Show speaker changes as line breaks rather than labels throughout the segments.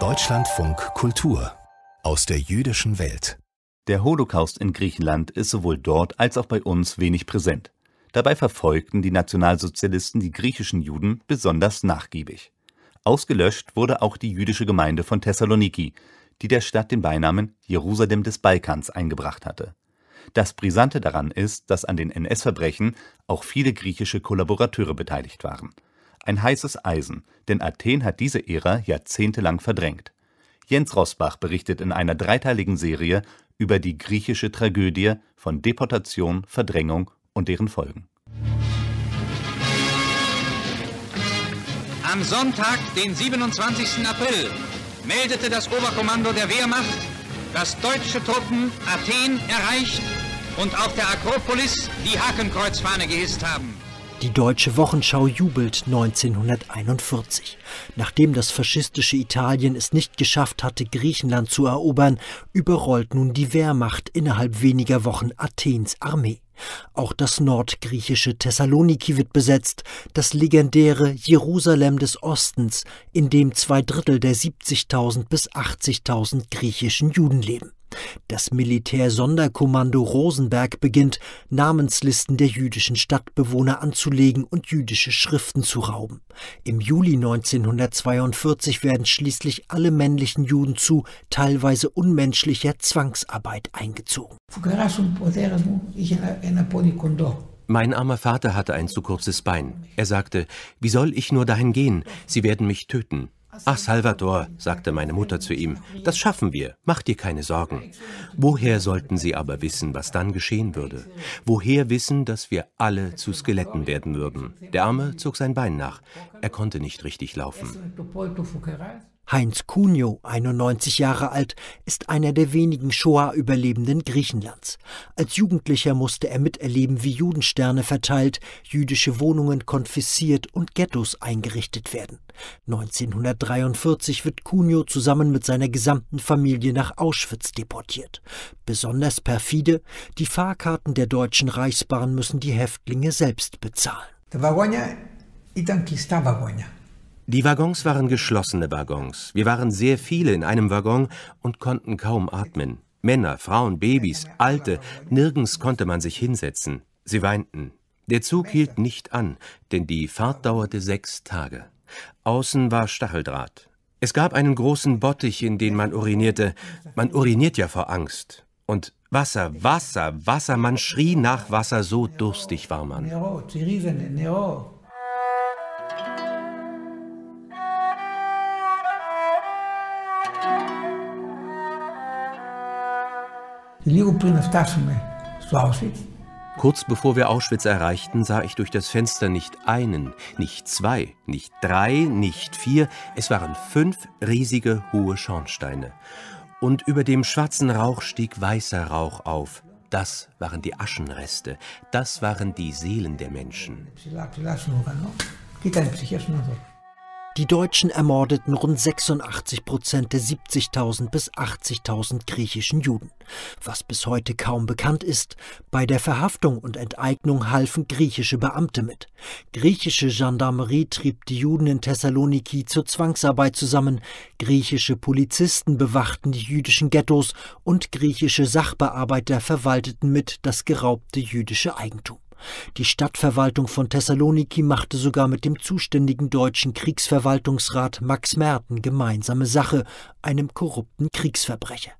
Deutschlandfunk Kultur aus der jüdischen Welt. Der Holocaust in Griechenland ist sowohl dort als auch bei uns wenig präsent. Dabei verfolgten die Nationalsozialisten die griechischen Juden besonders nachgiebig. Ausgelöscht wurde auch die jüdische Gemeinde von Thessaloniki, die der Stadt den Beinamen Jerusalem des Balkans eingebracht hatte. Das Brisante daran ist, dass an den NS-Verbrechen auch viele griechische Kollaborateure beteiligt waren ein heißes Eisen, denn Athen hat diese Ära jahrzehntelang verdrängt. Jens Rosbach berichtet in einer dreiteiligen Serie über die griechische Tragödie von Deportation, Verdrängung und deren Folgen. Am Sonntag, den 27. April, meldete das Oberkommando der Wehrmacht, dass deutsche Truppen Athen erreicht und auf der Akropolis die Hakenkreuzfahne gehisst haben.
Die Deutsche Wochenschau jubelt 1941. Nachdem das faschistische Italien es nicht geschafft hatte, Griechenland zu erobern, überrollt nun die Wehrmacht innerhalb weniger Wochen Athens Armee. Auch das nordgriechische Thessaloniki wird besetzt, das legendäre Jerusalem des Ostens, in dem zwei Drittel der 70.000 bis 80.000 griechischen Juden leben. Das Militär-Sonderkommando Rosenberg beginnt, Namenslisten der jüdischen Stadtbewohner anzulegen und jüdische Schriften zu rauben. Im Juli 1942 werden schließlich alle männlichen Juden zu teilweise unmenschlicher Zwangsarbeit eingezogen.
Mein armer Vater hatte ein zu kurzes Bein. Er sagte, wie soll ich nur dahin gehen? Sie werden mich töten. Ach, Salvador, sagte meine Mutter zu ihm, das schaffen wir, mach dir keine Sorgen. Woher sollten sie aber wissen, was dann geschehen würde? Woher wissen, dass wir alle zu Skeletten werden würden? Der Arme zog sein Bein nach. Er konnte nicht richtig laufen. Heinz
Kunio, 91 Jahre alt, ist einer der wenigen Shoah-Überlebenden Griechenlands. Als Jugendlicher musste er miterleben, wie Judensterne verteilt, jüdische Wohnungen konfisziert und Ghettos eingerichtet werden. 1943 wird Kunio zusammen mit seiner gesamten Familie nach Auschwitz deportiert. Besonders perfide, die Fahrkarten der Deutschen Reichsbahn müssen die Häftlinge selbst bezahlen. Der Waggon, ήταν κλειστά βαγόνια.
Die Waggons waren geschlossene Waggons. Wir waren sehr viele in einem Waggon und konnten kaum atmen. Männer, Frauen, Babys, Alte, nirgends konnte man sich hinsetzen. Sie weinten. Der Zug hielt nicht an, denn die Fahrt dauerte sechs Tage. Außen war Stacheldraht. Es gab einen großen Bottich, in den man urinierte. Man uriniert ja vor Angst. Und Wasser, Wasser, Wasser, man schrie nach Wasser, so durstig war man.
λίγο πριν φτάσουμε στο Auschwitz,
Kurz bevor wir Auschwitz erreichten, sah ich durch das Fenster nicht einen, nicht zwei, nicht drei, nicht vier, es waren fünf riesige hohe Schornsteine. Und über dem schwarzen Rauch stieg weißer Rauch auf. Das waren die Aschenreste, das waren die Seelen der Menschen.
Die Deutschen ermordeten rund 86 Prozent der 70.000 bis 80.000 griechischen Juden. Was bis heute kaum bekannt ist, bei der Verhaftung und Enteignung halfen griechische Beamte mit. Griechische Gendarmerie trieb die Juden in Thessaloniki zur Zwangsarbeit zusammen, griechische Polizisten bewachten die jüdischen Ghettos und griechische Sachbearbeiter verwalteten mit das geraubte jüdische Eigentum. Die Stadtverwaltung von Thessaloniki machte sogar mit dem zuständigen deutschen Kriegsverwaltungsrat Max Merten gemeinsame Sache, einem korrupten Kriegsverbrecher.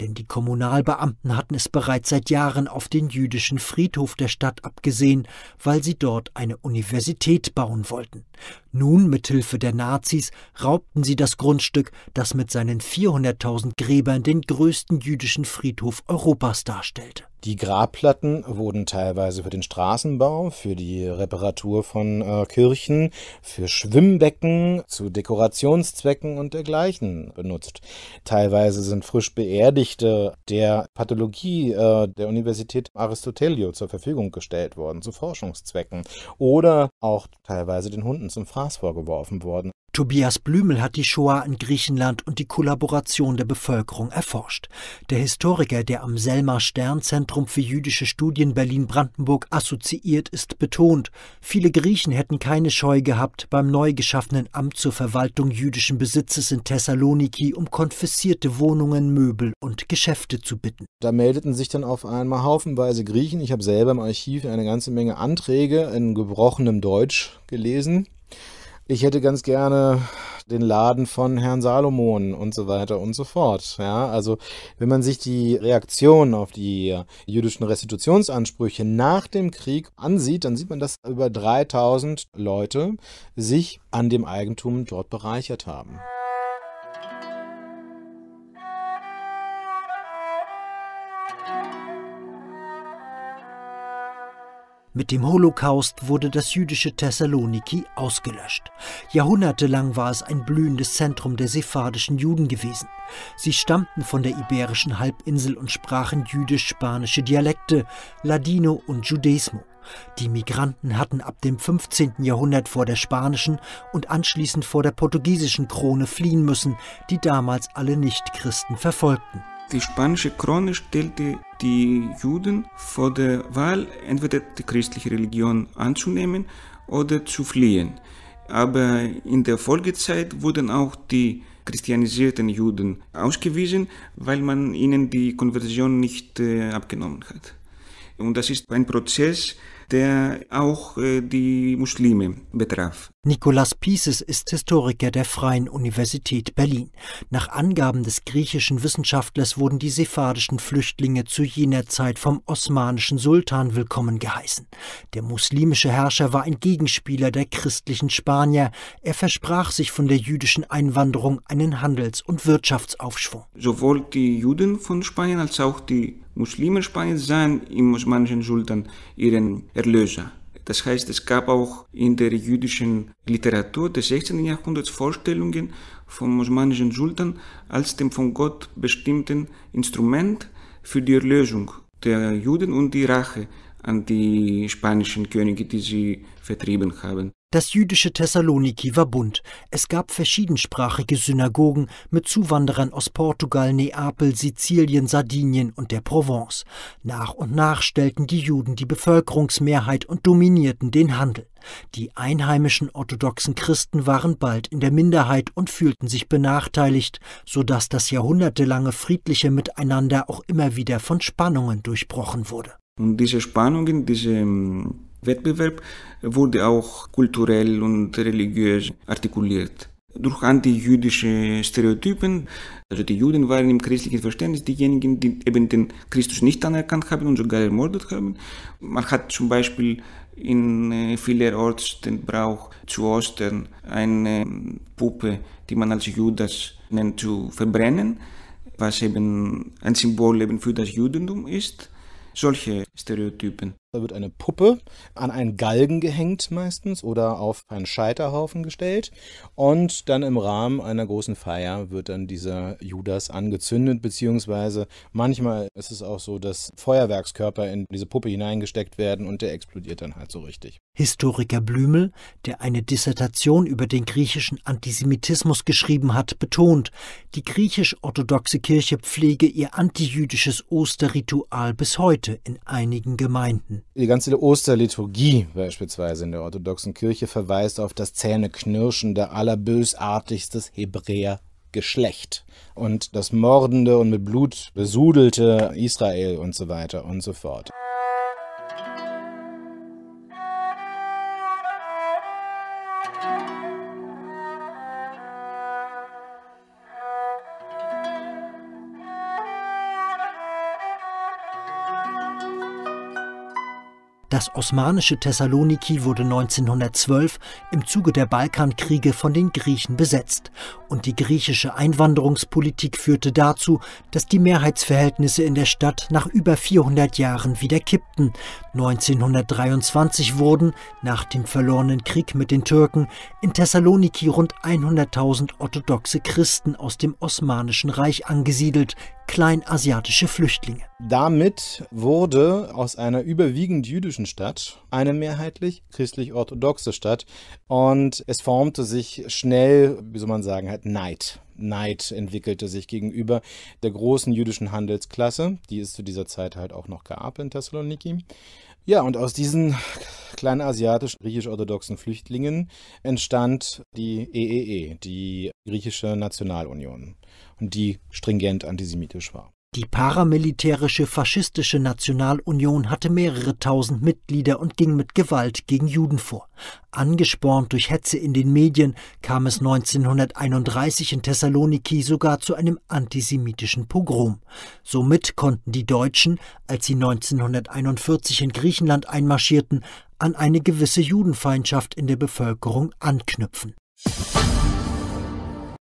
Denn die Kommunalbeamten hatten es bereits seit Jahren auf den jüdischen Friedhof der Stadt abgesehen, weil sie dort eine Universität bauen wollten. Nun, mit Hilfe der Nazis, raubten sie das Grundstück, das mit seinen 400.000 Gräbern den größten jüdischen Friedhof Europas darstellte.
Die Grabplatten wurden teilweise für den Straßenbau, für die Reparatur von äh, Kirchen, für Schwimmbecken, zu Dekorationszwecken und dergleichen benutzt. Teilweise sind frisch Beerdigte der Pathologie äh, der Universität Aristotelio zur Verfügung gestellt worden, zu Forschungszwecken. Oder auch teilweise den Hunden zum Fraß vorgeworfen worden.
Tobias Blümel hat die Shoah in Griechenland und die Kollaboration der Bevölkerung erforscht. Der Historiker, der am Selma Stern Zentrum für jüdische Studien Berlin-Brandenburg assoziiert ist, betont, viele Griechen hätten keine Scheu gehabt, beim neu geschaffenen Amt zur Verwaltung jüdischen Besitzes in Thessaloniki um konfiszierte Wohnungen, Möbel und
Geschäfte zu bitten. Da meldeten sich dann auf einmal haufenweise Griechen. Ich habe selber im Archiv eine ganze Menge Anträge in gebrochenem Deutsch gelesen ich hätte ganz gerne den Laden von Herrn Salomon und so weiter und so fort. Ja, also wenn man sich die Reaktion auf die jüdischen Restitutionsansprüche nach dem Krieg ansieht, dann sieht man, dass über 3000 Leute sich an dem Eigentum dort bereichert haben.
Mit dem Holocaust wurde das jüdische Thessaloniki ausgelöscht. Jahrhundertelang war es ein blühendes Zentrum der sephardischen Juden gewesen. Sie stammten von der iberischen Halbinsel und sprachen jüdisch-spanische Dialekte, Ladino und Judaismo. Die Migranten hatten ab dem 15. Jahrhundert vor der spanischen und anschließend vor der portugiesischen Krone fliehen müssen, die damals alle Nichtchristen verfolgten.
Die spanische Krone stellte die Juden vor der Wahl, entweder die christliche Religion anzunehmen oder zu fliehen. Aber in der Folgezeit wurden auch die christianisierten Juden ausgewiesen, weil man ihnen die Konversion nicht äh, abgenommen hat. Und das ist ein Prozess, der auch äh, die Muslime betraf.
Nikolas Pieses ist Historiker der Freien Universität Berlin. Nach Angaben des griechischen Wissenschaftlers wurden die sephardischen Flüchtlinge zu jener Zeit vom osmanischen Sultan willkommen geheißen. Der muslimische Herrscher war ein Gegenspieler der christlichen Spanier. Er versprach sich von der jüdischen Einwanderung einen Handels- und Wirtschaftsaufschwung.
Sowohl die Juden von Spanien als auch die Muslime Spaniens sahen im osmanischen Sultan ihren Erlöser. Das heißt, es gab auch in der jüdischen Literatur des 16. Jahrhunderts Vorstellungen vom osmanischen Sultan als dem von Gott bestimmten Instrument für die Erlösung der Juden und die Rache an die spanischen Könige, die sie vertrieben haben.
Das jüdische Thessaloniki war bunt. Es gab verschiedensprachige Synagogen mit Zuwanderern aus Portugal, Neapel, Sizilien, Sardinien und der Provence. Nach und nach stellten die Juden die Bevölkerungsmehrheit und dominierten den Handel. Die einheimischen orthodoxen Christen waren bald in der Minderheit und fühlten sich benachteiligt, so dass das jahrhundertelange friedliche Miteinander auch immer wieder von Spannungen durchbrochen wurde.
Und diese Spannungen, dieser Wettbewerb wurde auch kulturell und religiös artikuliert. Durch antijüdische Stereotypen, also die Juden waren im christlichen Verständnis diejenigen, die eben den Christus nicht anerkannt haben und sogar ermordet haben. Man hat zum Beispiel in äh, vielerorts den Brauch zu Ostern eine ähm, Puppe, die man als Judas nennt, zu verbrennen, was eben ein Symbol eben für das Judentum ist. Solche Stereotypen. Da wird eine Puppe
an einen Galgen gehängt meistens oder auf einen Scheiterhaufen gestellt und dann im Rahmen einer großen Feier wird dann dieser Judas angezündet, beziehungsweise manchmal ist es auch so, dass Feuerwerkskörper in diese Puppe hineingesteckt werden und der explodiert dann halt so richtig.
Historiker Blümel, der eine Dissertation über den griechischen Antisemitismus geschrieben hat, betont, die griechisch-orthodoxe Kirche pflege ihr antijüdisches Osterritual bis heute in ein einigen Gemeinden.
Die ganze Osterliturgie beispielsweise in der orthodoxen Kirche verweist auf das zähneknirschende, allerbösartigstes Hebräer Geschlecht und das mordende und mit Blut besudelte Israel und so weiter und so fort.
Das osmanische Thessaloniki wurde 1912 im Zuge der Balkankriege von den Griechen besetzt und die griechische Einwanderungspolitik führte dazu, dass die Mehrheitsverhältnisse in der Stadt nach über 400 Jahren wieder kippten. 1923 wurden, nach dem verlorenen Krieg mit den Türken, in Thessaloniki rund 100.000 orthodoxe Christen aus dem Osmanischen Reich angesiedelt, kleinasiatische
Flüchtlinge. Damit wurde aus einer überwiegend jüdischen Stadt eine mehrheitlich christlich-orthodoxe Stadt und es formte sich schnell, wie soll man sagen, halt Neid Neid entwickelte sich gegenüber der großen jüdischen Handelsklasse, die es zu dieser Zeit halt auch noch gab in Thessaloniki. Ja, und aus diesen kleinen asiatischen griechisch-orthodoxen Flüchtlingen entstand die EEE, e e, die Griechische Nationalunion, und die stringent antisemitisch war.
Die paramilitärische faschistische Nationalunion hatte mehrere tausend Mitglieder und ging mit Gewalt gegen Juden vor. Angespornt durch Hetze in den Medien kam es 1931 in Thessaloniki sogar zu einem antisemitischen Pogrom. Somit konnten die Deutschen, als sie 1941 in Griechenland einmarschierten, an eine gewisse Judenfeindschaft in der Bevölkerung anknüpfen.